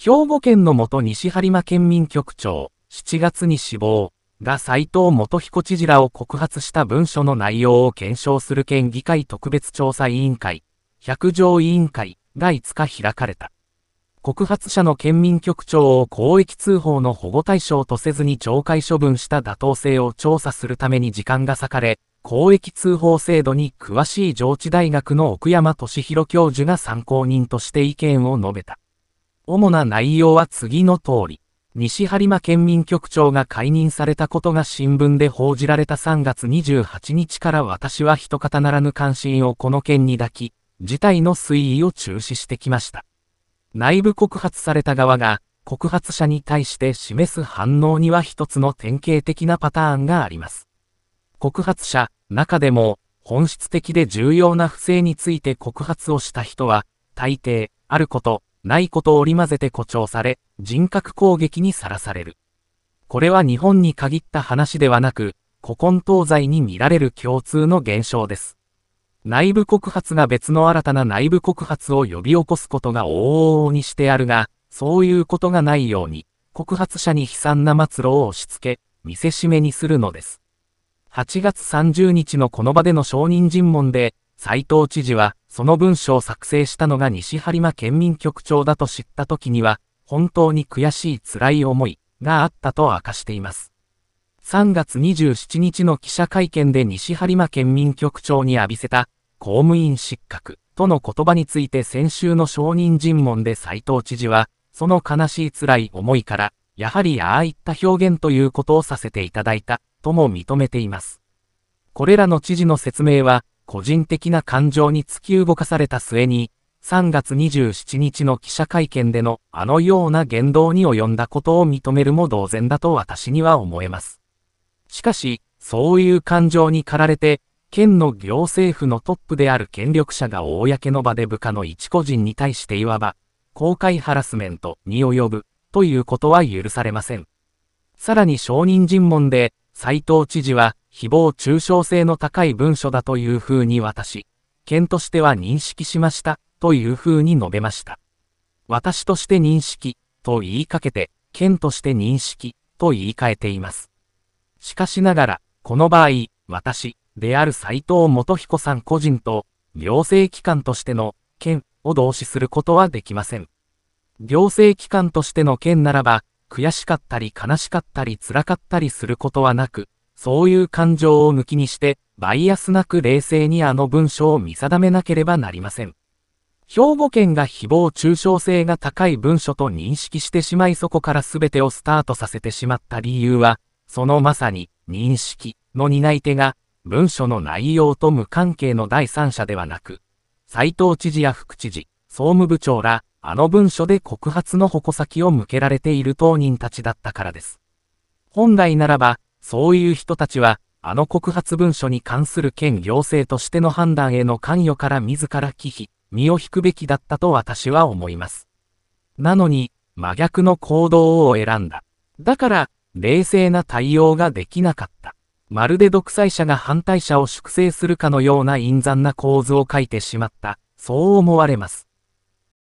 兵庫県の元西播磨県民局長、7月に死亡、が斎藤元彦知事らを告発した文書の内容を検証する県議会特別調査委員会、百条委員会が5日開かれた。告発者の県民局長を公益通報の保護対象とせずに懲戒処分した妥当性を調査するために時間が割かれ、公益通報制度に詳しい上智大学の奥山俊弘教授が参考人として意見を述べた。主な内容は次の通り。西播磨県民局長が解任されたことが新聞で報じられた3月28日から私は人方ならぬ関心をこの件に抱き、事態の推移を中止してきました。内部告発された側が、告発者に対して示す反応には一つの典型的なパターンがあります。告発者、中でも、本質的で重要な不正について告発をした人は、大抵、あること、ないことを織り交ぜて誇張され、人格攻撃にさらされる。これは日本に限った話ではなく、古今東西に見られる共通の現象です。内部告発が別の新たな内部告発を呼び起こすことが往々にしてあるが、そういうことがないように、告発者に悲惨な末路を押し付け、見せしめにするのです。8月30日のこの場での証人尋問で、斉藤知事は、その文書を作成したのが西播磨県民局長だと知った時には、本当に悔しい辛い思いがあったと明かしています。3月27日の記者会見で西播磨県民局長に浴びせた、公務員失格との言葉について先週の証人尋問で斉藤知事は、その悲しい辛い思いから、やはりああいった表現ということをさせていただいた、とも認めています。これらの知事の説明は、個人的な感情に突き動かされた末に、3月27日の記者会見でのあのような言動に及んだことを認めるも同然だと私には思えます。しかし、そういう感情に駆られて、県の行政府のトップである権力者が公の場で部下の一個人に対していわば、公開ハラスメントに及ぶということは許されません。さらに証人尋問で、斉藤知事は、誹謗中傷性の高い文書だというふうに私、県としては認識しました、というふうに述べました。私として認識、と言いかけて、県として認識、と言い換えています。しかしながら、この場合、私、である斎藤元彦さん個人と、行政機関としての、県、を同視することはできません。行政機関としての件ならば、悔しかったり悲しかったり辛かったりすることはなく、そういう感情を抜きにして、バイアスなく冷静にあの文章を見定めなければなりません。兵庫県が誹謗中傷性が高い文書と認識してしまいそこから全てをスタートさせてしまった理由は、そのまさに認識の担い手が文書の内容と無関係の第三者ではなく、斉藤知事や副知事、総務部長ら、あの文書で告発の矛先を向けられている当人たちだったからです。本来ならば、そういう人たちは、あの告発文書に関する県行政としての判断への関与から自ら忌避、身を引くべきだったと私は思います。なのに、真逆の行動を選んだ。だから、冷静な対応ができなかった。まるで独裁者が反対者を粛清するかのような陰惨な構図を書いてしまった。そう思われます。